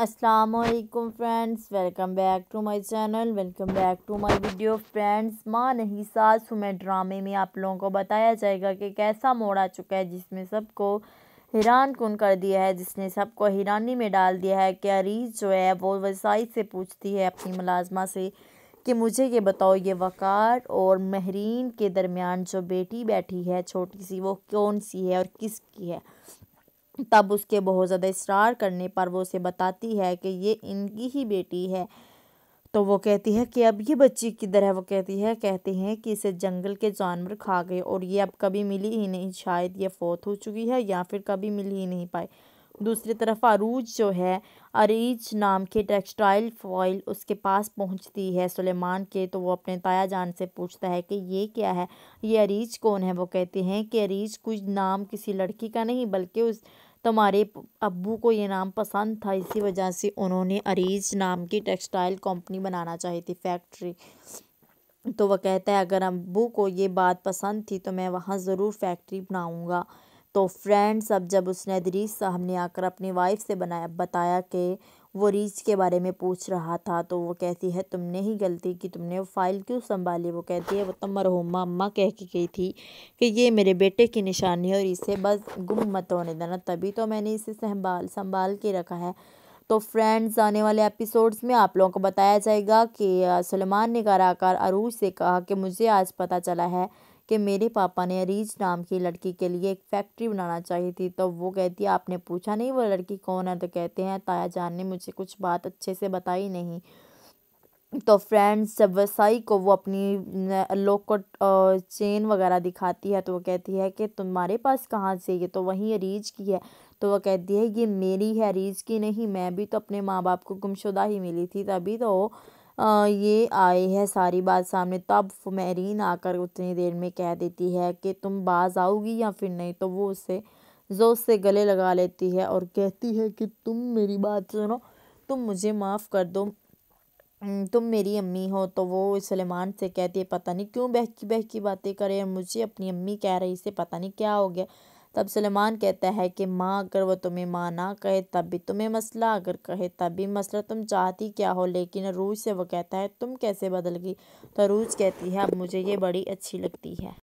असलकुम friends welcome back to my channel welcome back to my video friends माँ नहीं सास हूँ मैं ड्रामे में आप लोगों को बताया जाएगा कि कैसा मोड़ आ चुका है जिसमें सबको हैरान कन कर दिया है जिसने सबको हैरानी में डाल दिया है कि अरीज जो है वो वसाई से पूछती है अपनी मुलाजमा से कि मुझे ये बताओ ये वक़ार और महरीन के दरमियान जो बेटी बैठी है छोटी सी वो कौन सी है और किसकी है तब उसके बहुत ज़्यादा इसरार करने पर वो उसे बताती है कि ये इनकी ही बेटी है तो वो कहती है कि अब ये बच्ची किधर है वो कहती है कहते हैं कि इसे जंगल के जानवर खा गए और ये अब कभी मिली ही नहीं शायद ये फोत हो चुकी है या फिर कभी मिल ही नहीं पाई दूसरी तरफ आरूज जो है अरीज नाम के टेक्सटाइल फॉइल उसके पास पहुंचती है सुलेमान के तो वो अपने ताया जान से पूछता है कि ये क्या है ये अरीज कौन है वो कहते हैं कि अरीज कुछ नाम किसी लड़की का नहीं बल्कि उस तुम्हारे अबू को ये नाम पसंद था इसी वजह से उन्होंने अरीज नाम की टेक्सटाइल कंपनी बनाना चाहिए थी फैक्ट्री तो वह कहता है अगर अबू को ये बात पसंद थी तो मैं वहाँ ज़रूर फैक्ट्री बनाऊँगा तो फ्रेंड्स अब जब उसने दरीज साहब ने आकर अपनी वाइफ से बनाया बताया कि वो रीच के बारे में पूछ रहा था तो वो कहती है तुमने ही गलती की तुमने वो फाइल क्यों संभाली वो कहती है वो तो मरहुमा अम्मा कह के गई थी कि ये मेरे बेटे की निशानी है और इसे बस गुम मत होने देना तभी तो मैंने इसे संभाल संभाल के रखा है तो फ्रेंड्स आने वाले एपिसोड्स में आप लोगों को बताया जाएगा कि सलमान ने कराकर अरूज से कहा कि मुझे आज पता चला है कि मेरे पापा ने अरीज नाम की लड़की के लिए एक फैक्ट्री बनाना चाहिए थी तो वो कहती है आपने पूछा नहीं वो लड़की कौन है तो कहते हैं ताया जान ने मुझे कुछ बात अच्छे से बताई नहीं तो फ्रेंड्स जब वसाई को वो अपनी लोग चेन वगैरह दिखाती है तो वो कहती है कि तुम्हारे पास कहाँ से ये तो वहीं अरीज की है तो वो कहती है ये मेरी है अरीज की नहीं मैं भी तो अपने माँ बाप को गुमशुदा ही मिली थी तभी तो ये आए है सारी बात सामने तब फुमेरीन आकर उतनी देर में कह देती है कि तुम बाज आओगी या फिर नहीं तो वो उसे जो उससे गले लगा लेती है और कहती है कि तुम मेरी बात सुनो तुम मुझे माफ़ कर दो तुम मेरी अम्मी हो तो वो सलेमान से कहती है पता नहीं क्यों बहकी बहकी बातें करे मुझे अपनी अम्मी कह रही से पता नहीं क्या हो गया तब सुलेमान कहता है कि माँ अगर वो तुम्हें माँ ना कहे तब भी तुम्हें मसला अगर कहे तब भी मसला तुम चाहती क्या हो लेकिन अरूज से वो कहता है तुम कैसे बदल गई तो अरूज कहती है अब मुझे ये बड़ी अच्छी लगती है